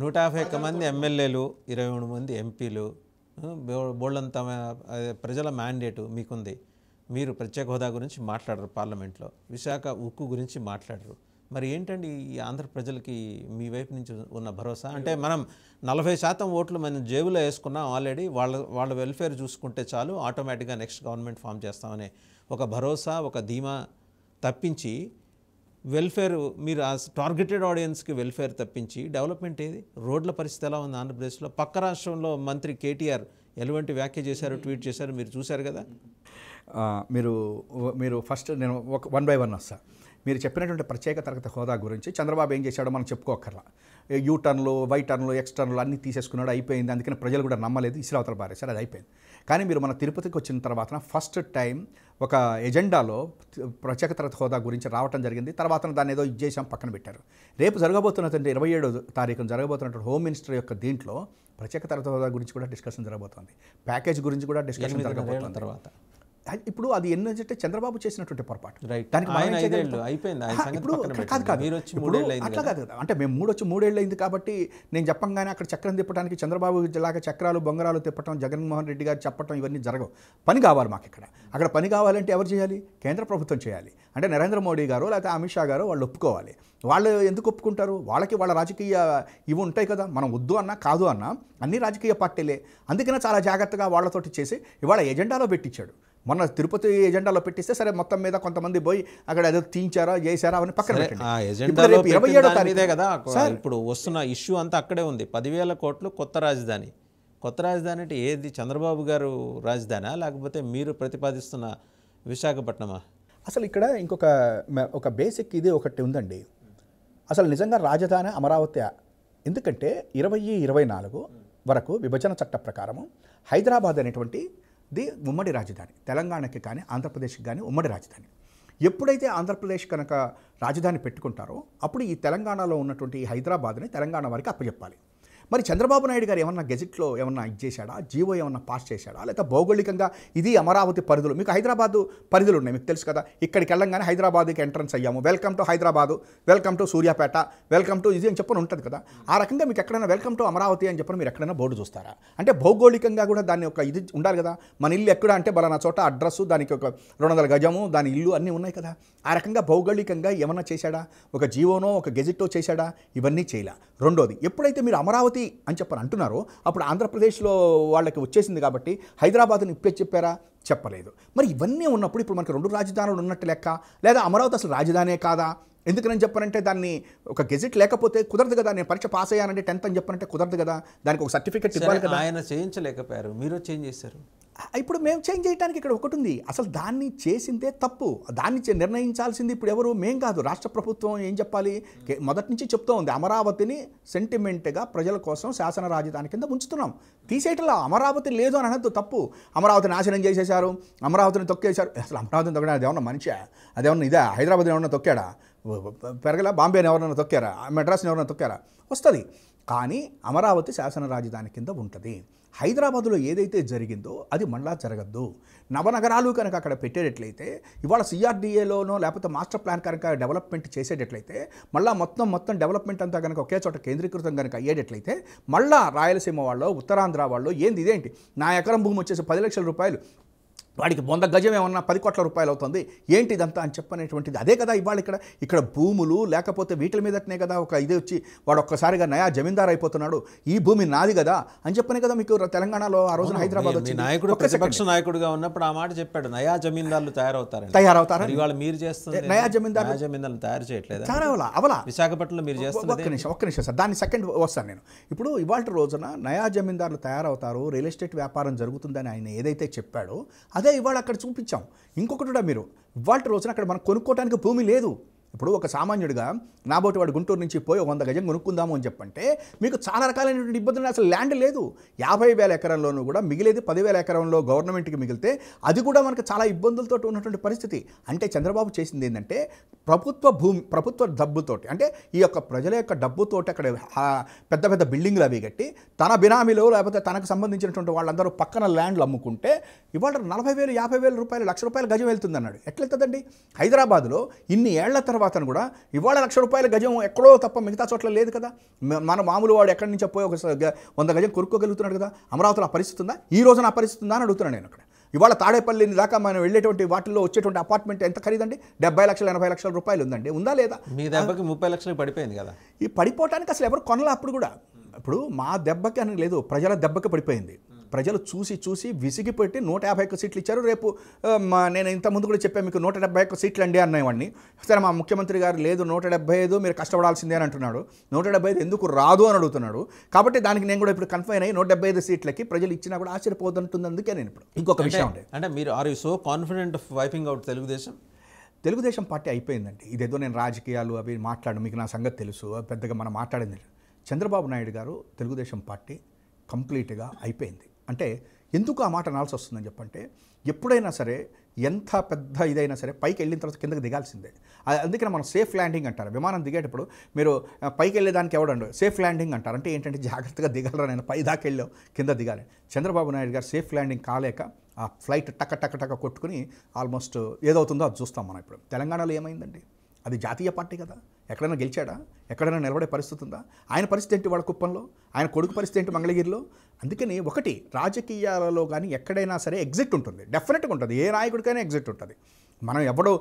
నూట యాభై ఒక్క మంది ఎమ్మెల్యేలు ఇరవై మూడు మంది ఎంపీలు బోళ్ళంత ప్రజల మ్యాండేటు మీకుంది మీరు ప్రత్యేక హోదా గురించి మాట్లాడరు పార్లమెంట్లో విశాఖ ఉక్కు గురించి మాట్లాడరు మరి ఏంటండి ఈ ఆంధ్ర ప్రజలకి మీ వైపు నుంచి ఉన్న భరోసా అంటే మనం నలభై శాతం ఓట్లు మనం జేబులో వేసుకున్నాం ఆల్రెడీ వాళ్ళ వాళ్ళ వెల్ఫేర్ చూసుకుంటే చాలు ఆటోమేటిక్గా నెక్స్ట్ గవర్నమెంట్ ఫామ్ చేస్తామనే ఒక భరోసా ఒక ధీమా తప్పించి వెల్ఫేర్ మీరు ఆ టార్గెటెడ్ ఆడియన్స్కి వెల్ఫేర్ తప్పించి డెవలప్మెంట్ ఏది రోడ్ల పరిస్థితి ఎలా ఉంది ఆంధ్రప్రదేశ్లో పక్క రాష్ట్రంలో మంత్రి కేటీఆర్ ఎటువంటి వ్యాఖ్య చేశారు ట్వీట్ చేశారు మీరు చూశారు కదా మీరు మీరు ఫస్ట్ నేను ఒక వన్ బై వన్ వస్తా మీరు చెప్పినటువంటి ప్రత్యేక తరగతి హోదా గురించి చంద్రబాబు ఏం చేశాడో మనం చెప్పుకోకర్లా యూ టర్న్లు వై టర్న్లు ఎక్స్ టర్న్లు అన్నీ తీసేసుకున్నాడు అయిపోయింది అందుకని ప్రజలు కూడా నమ్మలేదు ఇసురావతల పారేశారు అది అయిపోయింది కానీ మీరు మన తిరుపతికి వచ్చిన తర్వాత ఫస్ట్ టైం ఒక ఎజెండాలో ప్రత్యేక తరగతి హోదా గురించి రావటం జరిగింది తర్వాత దాన్ని ఏదో ఇచ్చేసాం పక్కన పెట్టారు రేపు జరగబోతున్నటువంటి ఇరవై ఏడో తారీఖున జరగబోతున్నటువంటి హోమ్ మినిస్టర్ యొక్క దీంట్లో ప్రత్యేక తరగతి హోదా గురించి కూడా డిస్కషన్ జరగబోతోంది ప్యాకేజ్ గురించి కూడా డిస్కషన్ జరగబోతుంది తర్వాత ఇప్పుడు అది ఎన్ని అంటే చంద్రబాబు చేసినటువంటి పొరపాటు దానికి ఇప్పుడు కాదు కాదు అట్లా కాదు కదా అంటే మేము మూడొచ్చి మూడేళ్ళు అయింది కాబట్టి నేను చెప్పంగానే అక్కడ చక్రం తిప్పడానికి చంద్రబాబు లాగా చక్రాలు బొంగరాలు తిప్పడం జగన్మోహన్ రెడ్డి గారు చెప్పడం ఇవన్నీ జరగవు పని కావాలి మాకు ఇక్కడ అక్కడ పని కావాలంటే ఎవరు చేయాలి కేంద్ర ప్రభుత్వం చేయాలి అంటే నరేంద్ర మోడీ గారు లేకపోతే అమిత్ షా గారు వాళ్ళు ఒప్పుకోవాలి వాళ్ళు ఎందుకు ఒప్పుకుంటారు వాళ్ళకి వాళ్ళ రాజకీయ ఇవి ఉంటాయి కదా మనం వద్దు అన్నా కాదు అన్నా అన్ని రాజకీయ పార్టీలే అందుకనే చాలా జాగ్రత్తగా వాళ్ళతోటి చేసి ఇవాళ ఎజెండాలో పెట్టించాడు మొన్న తిరుపతి ఎజెండాలో పెట్టిస్తే సరే మొత్తం మీద కొంతమంది పోయి అక్కడ ఏదో తీయించారా చేశారా అవన్నీ పక్కన ఇరవై ఏడో కదా ఇప్పుడు వస్తున్న ఇష్యూ అంతా అక్కడే ఉంది పదివేల కోట్లు కొత్త రాజధాని కొత్త రాజధాని అంటే ఏది చంద్రబాబు గారు రాజధానా లేకపోతే మీరు ప్రతిపాదిస్తున్న విశాఖపట్నమా అసలు ఇక్కడ ఇంకొక ఒక బేసిక్ ఇది ఒకటి ఉందండి అసలు నిజంగా రాజధాని అమరావతి ఎందుకంటే ఇరవై ఇరవై నాలుగు వరకు విభజన చట్ట ప్రకారము హైదరాబాద్ అనేటువంటి ది ఉమ్మడి రాజధాని తెలంగాణకి కానీ ఆంధ్రప్రదేశ్కి కానీ ఉమ్మడి రాజధాని ఎప్పుడైతే ఆంధ్రప్రదేశ్ కనుక రాజధాని పెట్టుకుంటారో అప్పుడు ఈ తెలంగాణలో ఉన్నటువంటి హైదరాబాద్ని తెలంగాణ వారికి అప్పచెప్పాలి మరి చంద్రబాబు నాయుడు గారు ఏమన్నా గెజెట్లో ఏమన్నా ఇచ్చేశాడా జీవో ఏమన్నా పాస్ చేశాడా లేదా భౌగోళికంగా ఇది అమరావతి పరిధులు మీకు హైదరాబాదు పరిధులు ఉన్నాయి మీకు తెలుసు కదా ఇక్కడికి వెళ్ళంగానే హైదరాబాద్కి ఎంట్రన్స్ అయ్యాము welcome to Hyderabad welcome to Suryapet welcome to ఇది అని చెప్పని ఉంటుంది కదా ఆ రకంగా మీకు ఎక్కడైనా వెల్కమ్ టు అమరావతి అని చెప్పని మీరు ఎక్కడైనా బోర్డు చూస్తారా అంటే భౌగోళికంగా కూడా దాని ఒక ఇది ఉండాలి కదా మన ఇల్లు ఎక్కడ అంటే బల నా చోట అడ్రస్ దానికి ఒక రెండు వందల గజము దాని ఇల్లు అన్నీ ఉన్నాయి కదా ఆ రకంగా భౌగోళికంగా ఏమన్నా చేశాడా ఒక జీవోనో ఒక గెజెట్టో చేశాడా ఇవన్నీ చేయాల రెండోది ఎప్పుడైతే మీరు అమరావతి ఏమిటి అని చెప్పని అంటున్నారో అప్పుడు ఆంధ్రప్రదేశ్లో వాళ్ళకి వచ్చేసింది కాబట్టి హైదరాబాద్ని ఇప్పే చెప్పారా చెప్పలేదు మరి ఇవన్నీ ఉన్నప్పుడు ఇప్పుడు మనకి రెండు రాజధానులు ఉన్నట్టు లెక్క లేదా అమరావతి అసలు రాజధానే కాదా ఎందుకని చెప్పనంటే దాన్ని ఒక గెజిట్ లేకపోతే కుదరదు కదా నేను పరీక్ష పాస్ అయ్యానంటే టెన్త్ అని చెప్పనంటే కుదరదు కదా దానికి ఒక సర్టిఫికేట్ ఇవ్వాలి కదా ఆయన చేయించలేకపోయారు మీరు చేంజ్ చేశారు ఇప్పుడు మేము చేంజ్ చేయడానికి ఇక్కడ ఒకటి ఉంది అసలు దాన్ని చేసిందే తప్పు దాన్ని నిర్ణయించాల్సింది ఇప్పుడు ఎవరు మేం కాదు రాష్ట్ర ప్రభుత్వం ఏం చెప్పాలి మొదటి నుంచి చెప్తూ ఉంది అమరావతిని సెంటిమెంట్గా ప్రజల కోసం శాసన రాజధాని కింద ఉంచుతున్నాం తీసేటలా అమరావతి లేదు అని అనద్దు తప్పు అమరావతి నాశనం చేసేశారు అమరావతిని తొక్కేశారు అసలు అమరావతిని తొక్కడా అదేమన్నా మనిషి అదేమన్నా ఇదే హైదరాబాద్ ఏమన్నా తొక్కాడా పెరగలే బాంబేని ఎవరైనా తొక్కారా మెడ్రాస్ని ఎవరైనా తొక్కారా వస్తుంది కానీ అమరావతి శాసన రాజధాని కింద ఉంటుంది హైదరాబాదులో ఏదైతే జరిగిందో అది మళ్ళా జరగద్దు నవనగరాలు కనుక అక్కడ పెట్టేటట్లయితే ఇవాళ సిఆర్డిఏలోనో లేకపోతే మాస్టర్ ప్లాన్ కనుక డెవలప్మెంట్ చేసేటట్లయితే మళ్ళా మొత్తం మొత్తం డెవలప్మెంట్ అంతా కనుక ఒకే చోట కేంద్రీకృతం కనుక అయ్యేటట్లయితే మళ్ళా రాయలసీమ వాళ్ళు ఉత్తరాంధ్ర వాళ్ళు ఏంది ఇదేంటి నా ఎకరం భూమి వచ్చేసి పది లక్షల రూపాయలు వాడికి వంద గజం ఏమన్నా పది కోట్ల రూపాయలు అవుతుంది ఏంటి ఇదంతా అని చెప్పనేటువంటిది అదే కదా ఇవాళ ఇక్కడ ఇక్కడ భూములు లేకపోతే వీటి మీదనే కదా ఒక ఇది వచ్చి వాడు ఒక్కసారిగా నయా జమీందార్ అయిపోతున్నాడు ఈ భూమి నాది కదా అని చెప్పనే కదా మీకు తెలంగాణలో ఆ రోజున హైదరాబాద్ వచ్చి నాయకుడు ప్రతిపక్ష నాయకుడుగా ఉన్నప్పుడు ఆ మాట చెప్పాడు నయా జమీందార్లు తయారవుతారు తయారవుతారు ఇవాళ మీరు చేస్తారు నయా జమీందార్ జమీందార్లు తయారు చేయట్లేదు అవలా అవలా విశాఖపట్నంలో మీరు చేస్తారు ఒక్క నిమిషం ఒక్క నిమిషం సార్ దాన్ని సెకండ్ వస్తాను నేను ఇప్పుడు ఇవాళ రోజున నయా జమీందార్లు తయారవుతారు రియల్ ఎస్టేట్ వ్యాపారం జరుగుతుందని ఆయన ఏదైతే చెప్పాడో అదే ఇవాళ అక్కడ చూపించాం ఇంకొకటి కూడా మీరు ఇవాళ రోజున అక్కడ మనం కొనుక్కోవడానికి భూమి లేదు ఇప్పుడు ఒక సామాన్యుడిగా నాబోటి వాడు గుంటూరు నుంచి పోయి వంద గజం కొనుక్కుందాము అని చెప్పంటే మీకు చాలా రకాలైనటువంటి ఇబ్బందులు అసలు ల్యాండ్ లేదు యాభై వేల ఎకరంలోనూ కూడా మిగిలేదు పదివేల ఎకరంలో గవర్నమెంట్కి మిగిలితే అది కూడా మనకు చాలా ఇబ్బందులతో ఉన్నటువంటి పరిస్థితి అంటే చంద్రబాబు చేసింది ఏంటంటే ప్రభుత్వ భూమి ప్రభుత్వ డబ్బుతోటి అంటే ఈ యొక్క ప్రజల యొక్క డబ్బుతోటి అక్కడ పెద్ద పెద్ద బిల్డింగ్లు అవి కట్టి తన బినామీలో లేకపోతే తనకు సంబంధించినటువంటి వాళ్ళందరూ పక్కన ల్యాండ్లు అమ్ముకుంటే ఇవాళ నలభై వేలు యాభై వేల రూపాయలు లక్ష రూపాయలు గజం వెళ్తుంది అన్నాడు ఎట్లెళ్తుందండి హైదరాబాద్లో ఇన్ని ఏళ్ల తర్వాత వాతను కూడా ఇవాళ లక్ష రూపాయల గజం ఎక్కడో తప్ప మిగతా చోట్ల లేదు కదా మన మామూలు వాడు ఎక్కడి నుంచి పోయి ఒక వంద గజం కొనుక్కోగలుగుతున్నాడు కదా అమరావతిలో ఆ పరిస్థితి ఉందా ఈ రోజున ఆ పరిస్థితి ఉందా అని అడుగుతున్నాను నేను అక్కడ ఇవాళ తాడేపల్లి దాకా మనం వెళ్ళేటువంటి వాటిల్లో వచ్చేటువంటి అపార్ట్మెంట్ ఎంత ఖరీదండి డెబ్బై లక్షల ఎనభై లక్షల రూపాయలు ఉందండి ఉందా లేదా మీ దెబ్బకి ముప్పై లక్షలు పడిపోయింది కదా ఈ పడిపోవటానికి అసలు ఎవరు కొనలే అప్పుడు కూడా ఇప్పుడు మా దెబ్బకి అని లేదు ప్రజల దెబ్బకి పడిపోయింది ప్రజలు చూసి చూసి విసిగిపెట్టి నూట యాభై ఒక్క సీట్లు ఇచ్చారు రేపు నేను ఇంతకుముందు కూడా చెప్పాను మీకు నూట డెబ్బై ఒక్క సీట్లు అండి అన్నవాడిని సరే మా ముఖ్యమంత్రి గారు లేదు నూట డెబ్బై ఐదు మీరు కష్టపడాల్సిందే అని అంటున్నాడు నూట డెబ్బై ఐదు ఎందుకు రాదు అని అడుగుతున్నాడు కాబట్టి దానికి నేను కూడా ఇప్పుడు కన్ఫైన్ అయ్యి నూట డెబ్బై ఐదు సీట్లకి ప్రజలు ఇచ్చినా కూడా ఆశ్చర్యపోతుంటుంది అందుకే నేను ఇప్పుడు ఇంకొక విషయం అంటే అంటే మీరు are you so confident of wiping out Telugu Desam Telugu Desam party అయిపోయిందండి ఇదేదో నేను రాజకీయాలు అవి మాట్లాడు మీకు నా సంగతి తెలుసు పెద్దగా మనం మాట్లాడింది చంద్రబాబు నాయుడు గారు తెలుగుదేశం పార్టీ కంప్లీట్గా అయిపోయింది అంటే ఎందుకు ఆ మాట అనాల్సి వస్తుందని చెప్పంటే ఎప్పుడైనా సరే ఎంత పెద్ద ఇదైనా సరే పైకి వెళ్ళిన తర్వాత కిందకి దిగాల్సిందే అందుకనే మనం సేఫ్ ల్యాండింగ్ అంటారు విమానం దిగేటప్పుడు మీరు పైకి వెళ్ళేదానికి ఎవడండు సేఫ్ ల్యాండింగ్ అంటారు అంటే ఏంటంటే జాగ్రత్తగా దిగలరా నేను పై దాకా వెళ్ళావు కింద దిగాలి చంద్రబాబు నాయుడు గారు సేఫ్ ల్యాండింగ్ కాలేక ఆ ఫ్లైట్ టక్క టక్క టక్క కొట్టుకుని ఆల్మోస్ట్ ఏదవుతుందో అది చూస్తాం మనం ఇప్పుడు తెలంగాణలో ఏమైందండి అది జాతీయ పార్టీ కదా ఎక్కడైనా గెలిచాడా ఎక్కడైనా నిలబడే పరిస్థితి ఉందా ఆయన పరిస్థితి ఏంటి వాళ్ళ కుప్పంలో ఆయన కొడుకు పరిస్థితి ఏంటి మంగళగిరిలో అందుకని ఒకటి రాజకీయాలలో కానీ ఎక్కడైనా సరే ఎగ్జిట్ ఉంటుంది డెఫినెట్గా ఉంటుంది ఏ నాయకుడికైనా ఎగ్జిట్ ఉంటుంది మనం ఎవడో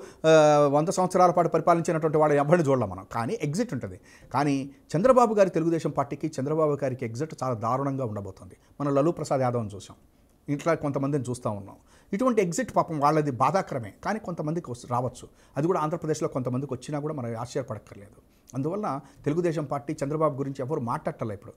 వంద సంవత్సరాల పాటు పరిపాలించినటువంటి వాడు ఎవరిని చూడలేం మనం కానీ ఎగ్జిట్ ఉంటుంది కానీ చంద్రబాబు గారి తెలుగుదేశం పార్టీకి చంద్రబాబు గారికి ఎగ్జిట్ చాలా దారుణంగా ఉండబోతుంది మనం లలూ ప్రసాద్ యాదవ్ని చూసాం ఇంట్లో కొంతమందిని చూస్తూ ఉన్నాం ఇటువంటి ఎగ్జిట్ పాపం వాళ్ళది బాధాకరమే కానీ కొంతమందికి రావచ్చు అది కూడా ఆంధ్రప్రదేశ్లో కొంతమందికి వచ్చినా కూడా మనం ఆశ్చర్యపడక్కర్లేదు అందువల్ల తెలుగుదేశం పార్టీ చంద్రబాబు గురించి ఎవరు మాట్లాడటలే ఇప్పుడు